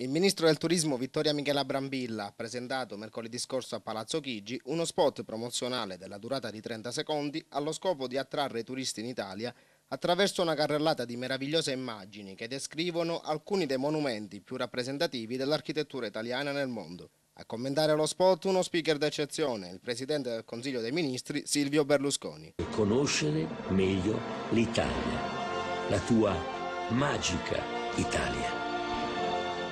Il ministro del turismo Vittoria Michela Brambilla ha presentato mercoledì scorso a Palazzo Chigi uno spot promozionale della durata di 30 secondi allo scopo di attrarre i turisti in Italia attraverso una carrellata di meravigliose immagini che descrivono alcuni dei monumenti più rappresentativi dell'architettura italiana nel mondo. A commentare lo spot uno speaker d'eccezione, il presidente del Consiglio dei Ministri Silvio Berlusconi. Conoscere meglio l'Italia, la tua magica Italia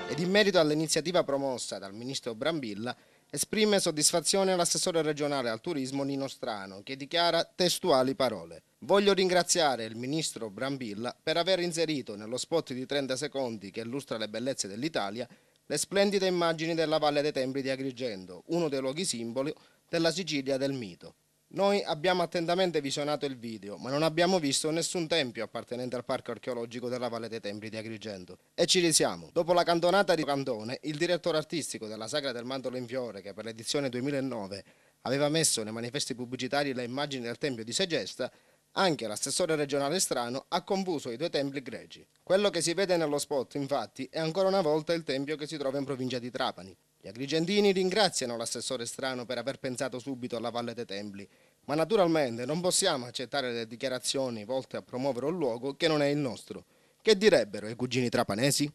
ed in merito all'iniziativa promossa dal ministro Brambilla esprime soddisfazione l'assessore regionale al turismo Nino Strano che dichiara testuali parole. Voglio ringraziare il ministro Brambilla per aver inserito nello spot di 30 secondi che illustra le bellezze dell'Italia le splendide immagini della Valle dei Templi di Agrigento, uno dei luoghi simboli della Sicilia del mito. Noi abbiamo attentamente visionato il video, ma non abbiamo visto nessun tempio appartenente al parco archeologico della Valle dei Templi di Agrigento. E ci risiamo. Dopo la cantonata di Cantone, il direttore artistico della Sagra del Mandorlo in Fiore, che per l'edizione 2009 aveva messo nei manifesti pubblicitari le immagini del tempio di Segesta, anche l'assessore regionale strano ha confuso i due templi greci. Quello che si vede nello spot, infatti, è ancora una volta il tempio che si trova in provincia di Trapani, gli agrigentini ringraziano l'assessore Strano per aver pensato subito alla Valle dei Templi, ma naturalmente non possiamo accettare le dichiarazioni volte a promuovere un luogo che non è il nostro. Che direbbero i cugini trapanesi?